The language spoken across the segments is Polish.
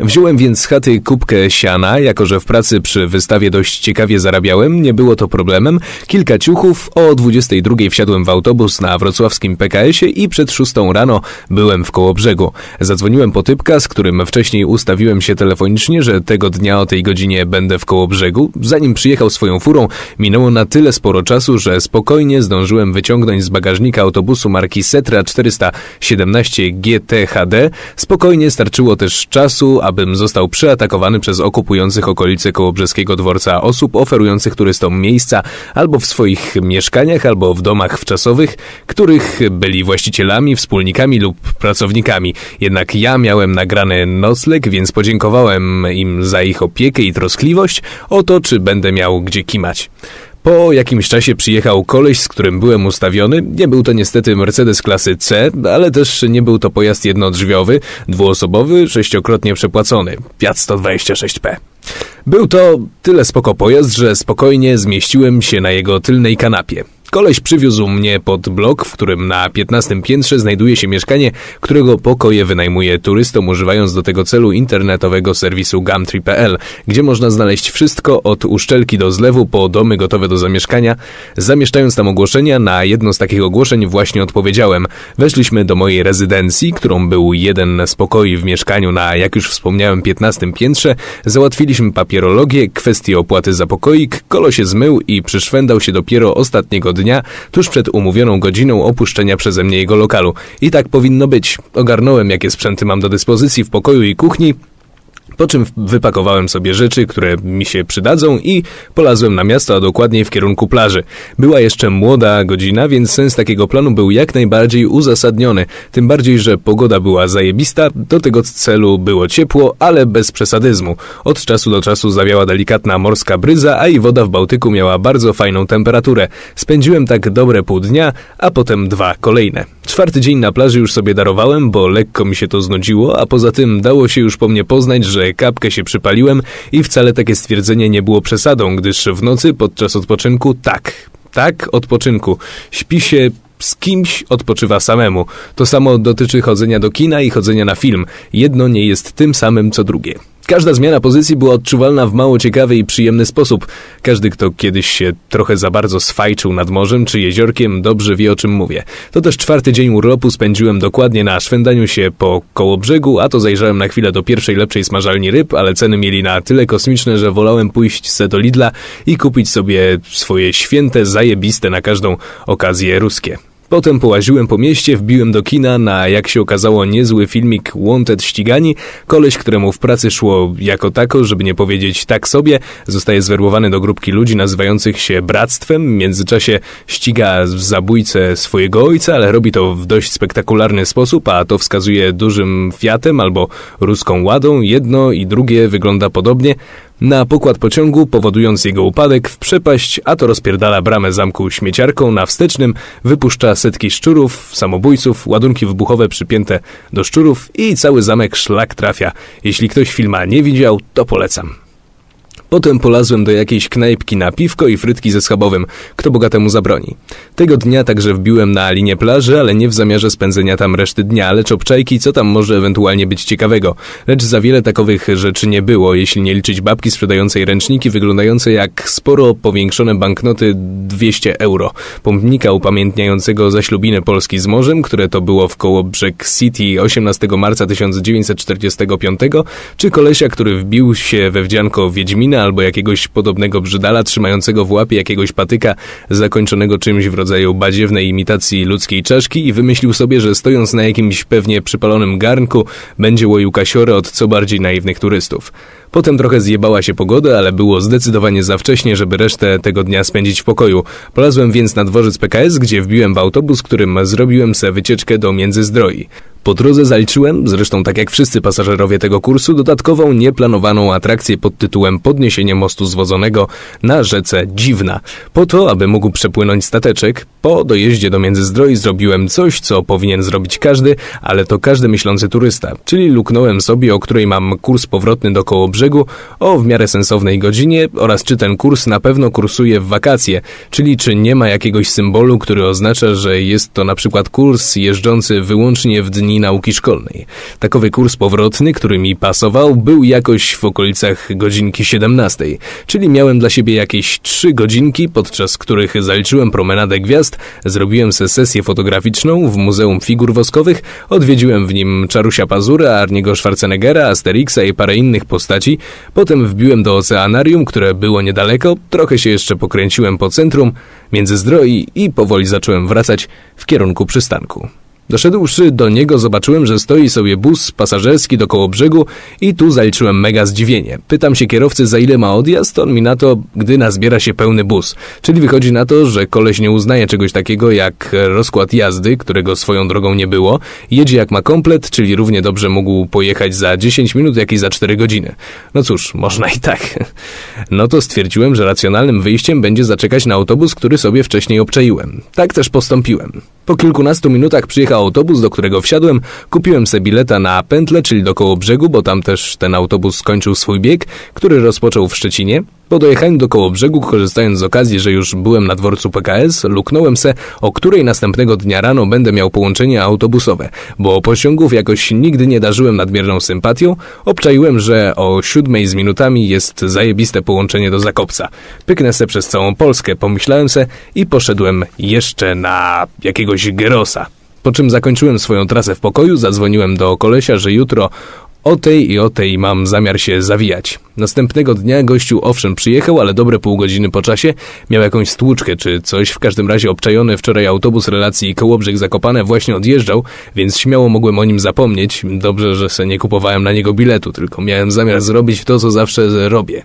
Wziąłem więc z chaty kubkę siana, jako że w pracy przy wystawie dość ciekawie zarabiałem, nie było to problemem. Kilka ciuchów, o 22 wsiadłem w autobus na wrocławskim PKS-ie i przed 6 rano byłem w Kołobrzegu. Zadzwoniłem po typka, z którym wcześniej ustawiłem się telefonicznie, że tego dnia o tej godzinie będę w Kołobrzegu. Zanim przyjechał swoją furą, minęło na tyle sporo czasu, że spokojnie zdążyłem wyciągnąć z bagażnika autobusu marki Setra 417 GTHD. Spokojnie starczyło też czasu, a abym został przeatakowany przez okupujących okolice Kołobrzeskiego Dworca osób oferujących turystom miejsca albo w swoich mieszkaniach, albo w domach wczasowych, których byli właścicielami, wspólnikami lub pracownikami. Jednak ja miałem nagrany nocleg, więc podziękowałem im za ich opiekę i troskliwość o to, czy będę miał gdzie kimać. Po jakimś czasie przyjechał koleś, z którym byłem ustawiony. Nie był to niestety Mercedes klasy C, ale też nie był to pojazd jednodrzwiowy, dwuosobowy, sześciokrotnie przepłacony. Fiat 126P. Był to tyle spoko pojazd, że spokojnie zmieściłem się na jego tylnej kanapie. Koleś przywiózł mnie pod blok, w którym na 15 piętrze znajduje się mieszkanie, którego pokoje wynajmuje turystom, używając do tego celu internetowego serwisu gumtree.pl, gdzie można znaleźć wszystko od uszczelki do zlewu po domy gotowe do zamieszkania. Zamieszczając tam ogłoszenia, na jedno z takich ogłoszeń właśnie odpowiedziałem. Weszliśmy do mojej rezydencji, którą był jeden z pokoi w mieszkaniu na, jak już wspomniałem, 15 piętrze. Załatwiliśmy papierologię, kwestię opłaty za pokoik, kolo się zmył i przyszwendał się dopiero ostatniego dnia dnia, tuż przed umówioną godziną opuszczenia przeze mnie jego lokalu. I tak powinno być. Ogarnąłem, jakie sprzęty mam do dyspozycji w pokoju i kuchni po czym wypakowałem sobie rzeczy, które mi się przydadzą i polazłem na miasto, a dokładniej w kierunku plaży. Była jeszcze młoda godzina, więc sens takiego planu był jak najbardziej uzasadniony. Tym bardziej, że pogoda była zajebista, do tego celu było ciepło, ale bez przesadyzmu. Od czasu do czasu zawiała delikatna morska bryza, a i woda w Bałtyku miała bardzo fajną temperaturę. Spędziłem tak dobre pół dnia, a potem dwa kolejne. Czwarty dzień na plaży już sobie darowałem, bo lekko mi się to znudziło, a poza tym dało się już po mnie poznać, że kapkę się przypaliłem i wcale takie stwierdzenie nie było przesadą, gdyż w nocy podczas odpoczynku tak, tak, odpoczynku, śpi się z kimś odpoczywa samemu. To samo dotyczy chodzenia do kina i chodzenia na film. Jedno nie jest tym samym co drugie. Każda zmiana pozycji była odczuwalna w mało ciekawy i przyjemny sposób. Każdy, kto kiedyś się trochę za bardzo swajczył nad morzem czy jeziorkiem, dobrze wie o czym mówię. To też czwarty dzień urlopu spędziłem dokładnie na szwendaniu się po koło brzegu, a to zajrzałem na chwilę do pierwszej lepszej smażalni ryb, ale ceny mieli na tyle kosmiczne, że wolałem pójść se do Lidla i kupić sobie swoje święte, zajebiste na każdą okazję ruskie. Potem połaziłem po mieście, wbiłem do kina na, jak się okazało, niezły filmik Wanted Ścigani. Koleś, któremu w pracy szło jako tako, żeby nie powiedzieć tak sobie, zostaje zwerbowany do grupki ludzi nazywających się Bractwem. W międzyczasie ściga w zabójcę swojego ojca, ale robi to w dość spektakularny sposób, a to wskazuje dużym Fiatem albo ruską Ładą. Jedno i drugie wygląda podobnie na pokład pociągu, powodując jego upadek w przepaść, a to rozpierdala bramę zamku śmieciarką na wstecznym, wypuszcza setki szczurów, samobójców, ładunki wybuchowe przypięte do szczurów i cały zamek szlak trafia. Jeśli ktoś filma nie widział, to polecam. Potem polazłem do jakiejś knajpki na piwko i frytki ze schabowym, kto bogatemu zabroni. Tego dnia także wbiłem na linię plaży, ale nie w zamiarze spędzenia tam reszty dnia, lecz obczajki, co tam może ewentualnie być ciekawego. Lecz za wiele takowych rzeczy nie było, jeśli nie liczyć babki sprzedającej ręczniki wyglądające jak sporo powiększone banknoty 200 euro, pomnika upamiętniającego zaślubinę Polski z morzem, które to było w koło Brzeg City 18 marca 1945, czy kolesia, który wbił się we wdzianko Wiedźmina albo jakiegoś podobnego brzydala trzymającego w łapie jakiegoś patyka zakończonego czymś w rodzaju badziewnej imitacji ludzkiej czaszki i wymyślił sobie, że stojąc na jakimś pewnie przypalonym garnku będzie łoił kasiorę od co bardziej naiwnych turystów. Potem trochę zjebała się pogoda, ale było zdecydowanie za wcześnie, żeby resztę tego dnia spędzić w pokoju. Polazłem więc na dworzec PKS, gdzie wbiłem w autobus, którym zrobiłem se wycieczkę do Międzyzdroi. Po drodze zaliczyłem, zresztą tak jak wszyscy pasażerowie tego kursu, dodatkową nieplanowaną atrakcję pod tytułem Podniesienie mostu zwodzonego na rzece Dziwna. Po to, aby mógł przepłynąć stateczek, po dojeździe do Międzyzdroi zrobiłem coś, co powinien zrobić każdy, ale to każdy myślący turysta, czyli luknąłem sobie, o której mam kurs powrotny do koło brzegu, o w miarę sensownej godzinie oraz czy ten kurs na pewno kursuje w wakacje, czyli czy nie ma jakiegoś symbolu, który oznacza, że jest to na przykład kurs jeżdżący wyłącznie w dni Nauki Szkolnej. Takowy kurs powrotny, który mi pasował, był jakoś w okolicach godzinki 17, czyli miałem dla siebie jakieś 3 godzinki, podczas których zaliczyłem promenadę gwiazd, zrobiłem se sesję fotograficzną w Muzeum Figur Woskowych, odwiedziłem w nim Czarusia Pazura, Arniego Schwarzeneggera, Asterixa i parę innych postaci, potem wbiłem do oceanarium, które było niedaleko, trochę się jeszcze pokręciłem po centrum, między zdroi i powoli zacząłem wracać w kierunku przystanku. Doszedłszy do niego zobaczyłem, że stoi sobie bus pasażerski do brzegu i tu zaliczyłem mega zdziwienie. Pytam się kierowcy za ile ma odjazd, on mi na to, gdy nazbiera się pełny bus. Czyli wychodzi na to, że koleś nie uznaje czegoś takiego jak rozkład jazdy, którego swoją drogą nie było, jedzie jak ma komplet, czyli równie dobrze mógł pojechać za 10 minut, jak i za 4 godziny. No cóż, można i tak. No to stwierdziłem, że racjonalnym wyjściem będzie zaczekać na autobus, który sobie wcześniej obczaiłem. Tak też postąpiłem. Po kilkunastu minutach przyjechał autobus, do którego wsiadłem, kupiłem sobie bileta na pętlę, czyli do brzegu, bo tam też ten autobus skończył swój bieg, który rozpoczął w Szczecinie. Po dojechaniu do Kołobrzegu, korzystając z okazji, że już byłem na dworcu PKS, luknąłem se, o której następnego dnia rano będę miał połączenie autobusowe, bo pociągów jakoś nigdy nie darzyłem nadmierną sympatią, obczaiłem, że o siódmej z minutami jest zajebiste połączenie do Zakopca. Pyknę se przez całą Polskę, pomyślałem se i poszedłem jeszcze na jakiegoś Gerosa. Po czym zakończyłem swoją trasę w pokoju, zadzwoniłem do kolesia, że jutro o tej i o tej mam zamiar się zawijać. Następnego dnia gościu owszem przyjechał, ale dobre pół godziny po czasie miał jakąś stłuczkę czy coś. W każdym razie obczajony wczoraj autobus relacji Kołobrzeg-Zakopane właśnie odjeżdżał, więc śmiało mogłem o nim zapomnieć. Dobrze, że se nie kupowałem na niego biletu, tylko miałem zamiar zrobić to, co zawsze robię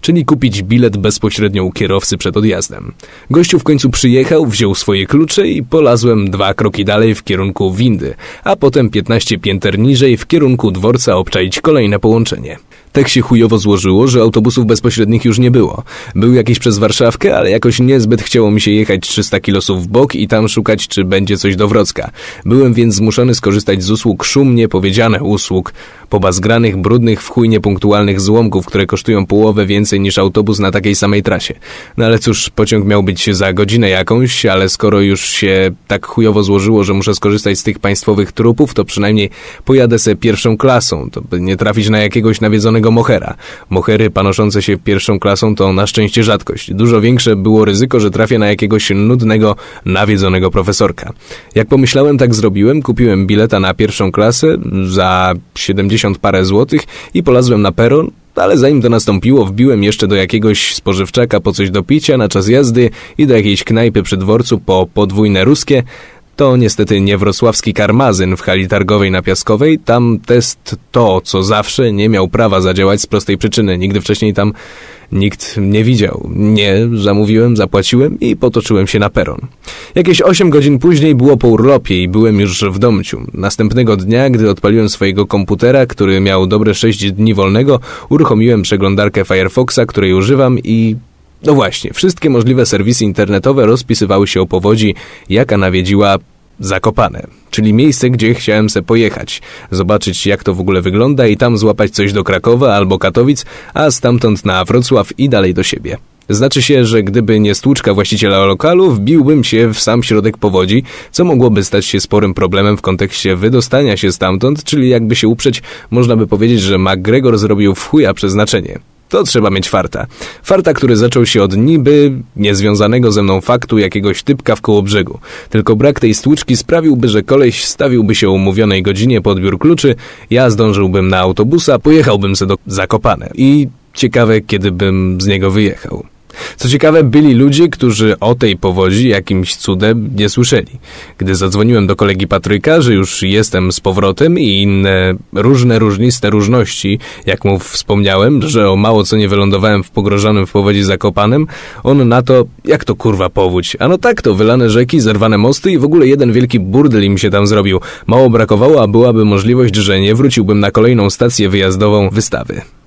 czyli kupić bilet bezpośrednio u kierowcy przed odjazdem. Gościu w końcu przyjechał, wziął swoje klucze i polazłem dwa kroki dalej w kierunku windy, a potem 15 pięter niżej w kierunku dworca obczaić kolejne połączenie. Tak się chujowo złożyło, że autobusów bezpośrednich już nie było. Był jakiś przez Warszawkę, ale jakoś niezbyt chciało mi się jechać 300 kilosów w bok i tam szukać, czy będzie coś do Wrocka. Byłem więc zmuszony skorzystać z usług szumnie powiedziane usług pobazgranych, brudnych, w chuj niepunktualnych złomków, które kosztują połowę więcej niż autobus na takiej samej trasie. No ale cóż, pociąg miał być za godzinę jakąś, ale skoro już się tak chujowo złożyło, że muszę skorzystać z tych państwowych trupów, to przynajmniej pojadę se pierwszą klasą, to by nie trafić na jakiegoś nawiedzonego mohera. Mohery panoszące się pierwszą klasą to na szczęście rzadkość. Dużo większe było ryzyko, że trafię na jakiegoś nudnego, nawiedzonego profesorka. Jak pomyślałem, tak zrobiłem, kupiłem bileta na pierwszą klasę za 70 parę złotych i polazłem na peron, ale zanim to nastąpiło, wbiłem jeszcze do jakiegoś spożywczaka po coś do picia na czas jazdy i do jakiejś knajpy przy dworcu po podwójne ruskie. To niestety nie wrocławski karmazyn w hali targowej na Piaskowej. Tam test to, co zawsze, nie miał prawa zadziałać z prostej przyczyny. Nigdy wcześniej tam Nikt nie widział. Nie, zamówiłem, zapłaciłem i potoczyłem się na peron. Jakieś 8 godzin później było po urlopie i byłem już w domciu. Następnego dnia, gdy odpaliłem swojego komputera, który miał dobre 6 dni wolnego, uruchomiłem przeglądarkę Firefoxa, której używam i no właśnie, wszystkie możliwe serwisy internetowe rozpisywały się o powodzi, jaka nawiedziła Zakopane, czyli miejsce, gdzie chciałem se pojechać, zobaczyć jak to w ogóle wygląda i tam złapać coś do Krakowa albo Katowic, a stamtąd na Wrocław i dalej do siebie. Znaczy się, że gdyby nie stłuczka właściciela lokalu, wbiłbym się w sam środek powodzi, co mogłoby stać się sporym problemem w kontekście wydostania się stamtąd, czyli jakby się uprzeć, można by powiedzieć, że McGregor zrobił w chuja przeznaczenie. To trzeba mieć farta. Farta, który zaczął się od niby niezwiązanego ze mną faktu jakiegoś typka w koło brzegu. Tylko brak tej stłuczki sprawiłby, że koleś stawiłby się o umówionej godzinie po odbiór kluczy, ja zdążyłbym na autobusa, pojechałbym se do Zakopane. I ciekawe, kiedy bym z niego wyjechał. Co ciekawe, byli ludzie, którzy o tej powodzi jakimś cudem nie słyszeli. Gdy zadzwoniłem do kolegi Patryka, że już jestem z powrotem i inne różne, różniste różności, jak mu wspomniałem, że o mało co nie wylądowałem w pogrożonym w powodzi zakopanym, on na to, jak to kurwa powódź? A no tak, to wylane rzeki, zerwane mosty i w ogóle jeden wielki burdel im się tam zrobił. Mało brakowało, a byłaby możliwość, że nie wróciłbym na kolejną stację wyjazdową wystawy.